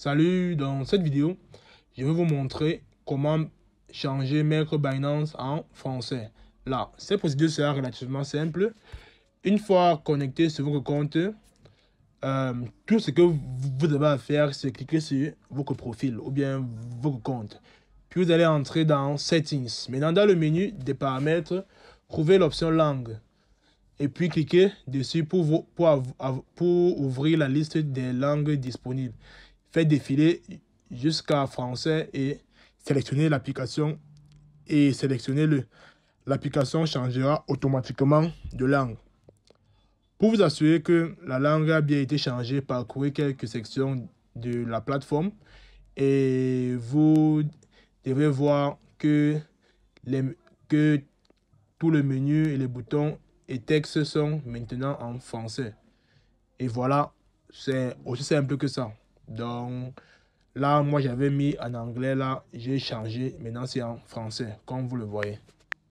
Salut, dans cette vidéo, je vais vous montrer comment changer Maître Binance en français. Là, cette procédure sera relativement simple. Une fois connecté sur votre compte, euh, tout ce que vous avez faire, c'est cliquer sur votre profil ou bien votre compte. Puis vous allez entrer dans Settings. Maintenant, dans le menu des paramètres, trouvez l'option Langue. Et puis cliquez dessus pour ouvrir la liste des langues disponibles. Faites défiler jusqu'à français et sélectionnez l'application et sélectionnez le. L'application changera automatiquement de langue. Pour vous assurer que la langue a bien été changée, parcourez quelques sections de la plateforme et vous devez voir que, les, que tout le menu et les boutons et textes sont maintenant en français. Et voilà, c'est aussi simple que ça. Donc là, moi j'avais mis en anglais, là j'ai changé. Maintenant c'est en français, comme vous le voyez.